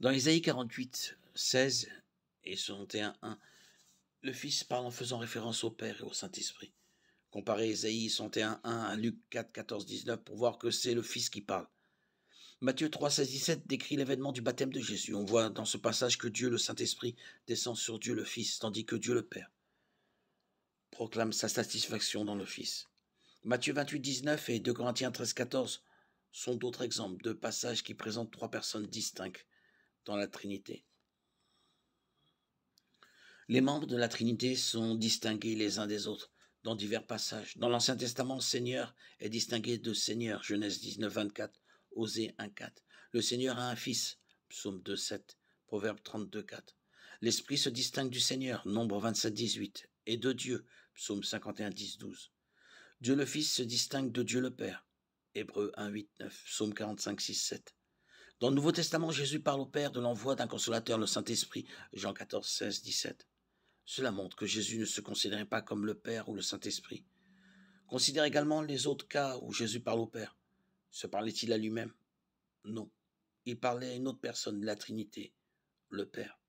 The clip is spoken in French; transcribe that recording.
Dans Isaïe 48, 16 et 61, 1, le Fils parle en faisant référence au Père et au Saint-Esprit. Comparez Isaïe 61, 1 à Luc 4, 14, 19 pour voir que c'est le Fils qui parle. Matthieu 3, 16, 17 décrit l'événement du baptême de Jésus. On voit dans ce passage que Dieu, le Saint-Esprit, descend sur Dieu le Fils, tandis que Dieu le Père proclame sa satisfaction dans le Fils. Matthieu 28, 19 et 2 Corinthiens 13, 14 sont d'autres exemples de passages qui présentent trois personnes distinctes dans la Trinité. Les membres de la Trinité sont distingués les uns des autres dans divers passages. Dans l'Ancien Testament, Seigneur est distingué de Seigneur, Genèse 19, 24, Osée 1, 4. Le Seigneur a un fils, Psaume 2, 7, Proverbe 32, 4. L'Esprit se distingue du Seigneur, Nombre 27, 18, et de Dieu, Psaume 51, 10, 12. Dieu le Fils se distingue de Dieu le Père, Hébreu 1, 8, 9, Psaume 45, 6, 7. Dans le Nouveau Testament, Jésus parle au Père de l'envoi d'un consolateur, le Saint-Esprit, Jean 14, 16, 17. Cela montre que Jésus ne se considérait pas comme le Père ou le Saint-Esprit. Considère également les autres cas où Jésus parle au Père. Se parlait-il à lui-même Non. Il parlait à une autre personne, la Trinité, le Père.